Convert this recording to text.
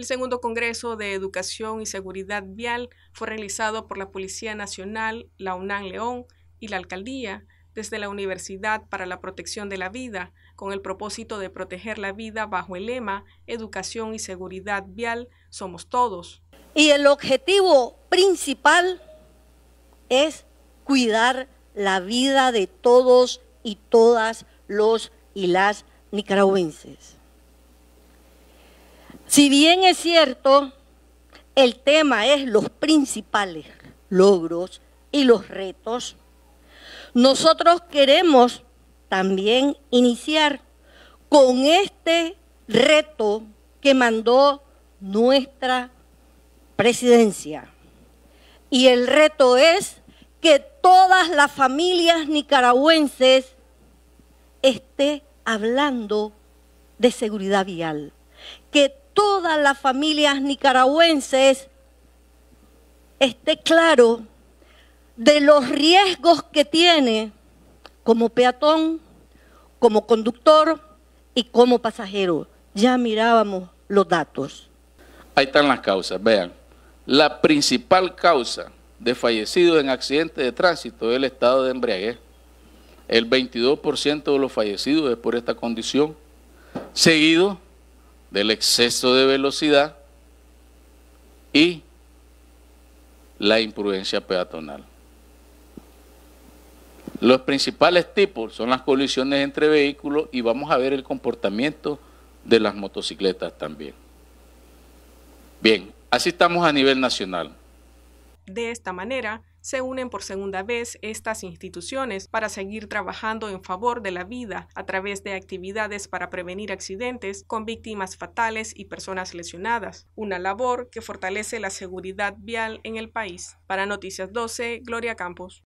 El segundo Congreso de Educación y Seguridad Vial fue realizado por la Policía Nacional, la UNAM León y la Alcaldía desde la Universidad para la Protección de la Vida, con el propósito de proteger la vida bajo el lema Educación y Seguridad Vial Somos Todos. Y el objetivo principal es cuidar la vida de todos y todas los y las nicaragüenses. Si bien es cierto, el tema es los principales logros y los retos, nosotros queremos también iniciar con este reto que mandó nuestra presidencia. Y el reto es que todas las familias nicaragüenses esté hablando de seguridad vial, que todas las familias nicaragüenses esté claro de los riesgos que tiene como peatón, como conductor y como pasajero. Ya mirábamos los datos. Ahí están las causas, vean. La principal causa de fallecidos en accidentes de tránsito es el estado de embriaguez. El 22% de los fallecidos es por esta condición. Seguido del exceso de velocidad y la imprudencia peatonal. Los principales tipos son las colisiones entre vehículos y vamos a ver el comportamiento de las motocicletas también. Bien, así estamos a nivel nacional. De esta manera, se unen por segunda vez estas instituciones para seguir trabajando en favor de la vida a través de actividades para prevenir accidentes con víctimas fatales y personas lesionadas, una labor que fortalece la seguridad vial en el país. Para Noticias 12, Gloria Campos.